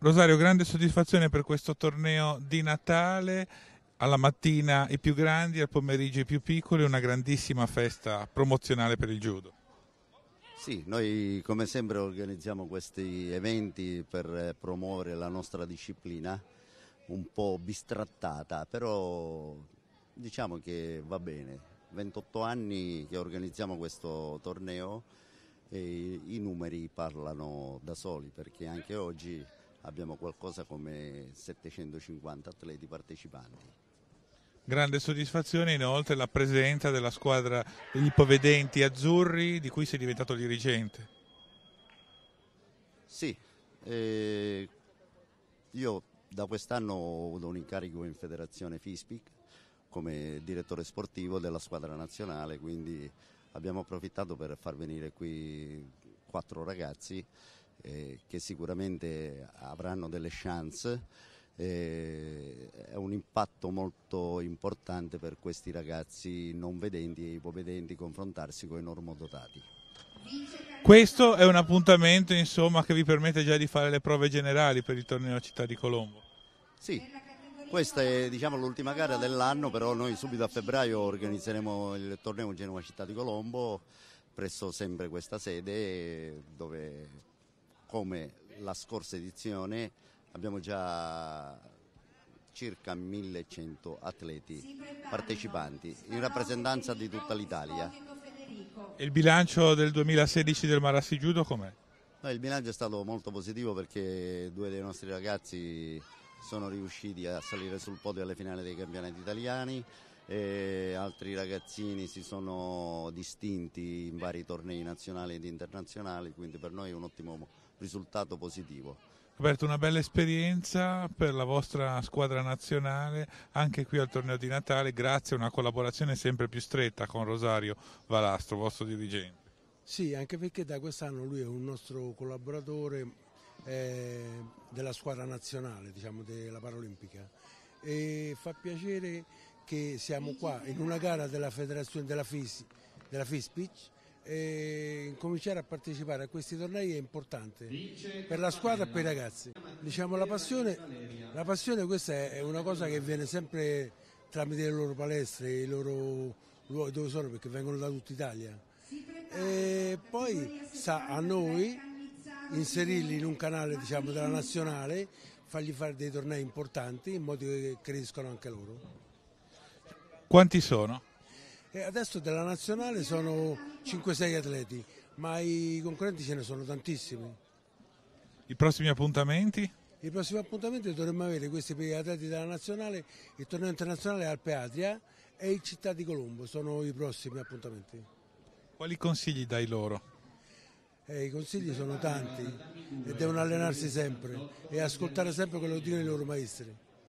Rosario, grande soddisfazione per questo torneo di Natale, alla mattina i più grandi, al pomeriggio i più piccoli, una grandissima festa promozionale per il judo. Sì, noi come sempre organizziamo questi eventi per promuovere la nostra disciplina, un po' bistrattata, però diciamo che va bene. 28 anni che organizziamo questo torneo e i numeri parlano da soli perché anche oggi abbiamo qualcosa come 750 atleti partecipanti. Grande soddisfazione inoltre la presenza della squadra degli ipovedenti azzurri di cui sei diventato dirigente. Sì, eh, io da quest'anno ho avuto un incarico in federazione FISPIC come direttore sportivo della squadra nazionale, quindi abbiamo approfittato per far venire qui quattro ragazzi eh, che sicuramente avranno delle chance. Eh, è un impatto molto importante per questi ragazzi non vedenti e ipovedenti confrontarsi con i normodotati. Questo è un appuntamento insomma, che vi permette già di fare le prove generali per il torneo Città di Colombo. Sì, questa è diciamo, l'ultima gara dell'anno, però noi subito a febbraio organizzeremo il torneo Genova Città di Colombo presso sempre questa sede dove come la scorsa edizione abbiamo già circa 1100 atleti partecipanti in rappresentanza di tutta l'Italia. Il bilancio del 2016 del Marassi Judo com'è? No, il bilancio è stato molto positivo perché due dei nostri ragazzi sono riusciti a salire sul podio alle finali dei campionati italiani, e altri ragazzini si sono distinti in vari tornei nazionali ed internazionali, quindi per noi è un ottimo risultato positivo. Roberto, una bella esperienza per la vostra squadra nazionale, anche qui al torneo di Natale, grazie a una collaborazione sempre più stretta con Rosario Valastro, vostro dirigente. Sì, anche perché da quest'anno lui è un nostro collaboratore eh, della squadra nazionale, diciamo, della Paralimpica. E fa piacere che siamo qua in una gara della federazione della, FIS, della FISPIC e cominciare a partecipare a questi tornei è importante per la squadra e per i ragazzi. Diciamo la passione, la passione questa è una cosa che viene sempre tramite le loro palestre, i loro luoghi dove sono perché vengono da tutta Italia. E poi sta a noi inserirli in un canale diciamo, della nazionale, fargli fare dei tornei importanti in modo che crescano anche loro. Quanti sono? E eh, adesso della nazionale sono 5-6 atleti, ma i concorrenti ce ne sono tantissimi. I prossimi appuntamenti? I prossimi appuntamenti dovremmo avere questi per gli atleti della nazionale, il torneo internazionale Alpe Adria e il Città di Colombo, sono i prossimi appuntamenti. Quali consigli dai loro? Eh, I consigli sono tanti e devono allenarsi sempre e ascoltare sempre quello che dicono i loro maestri.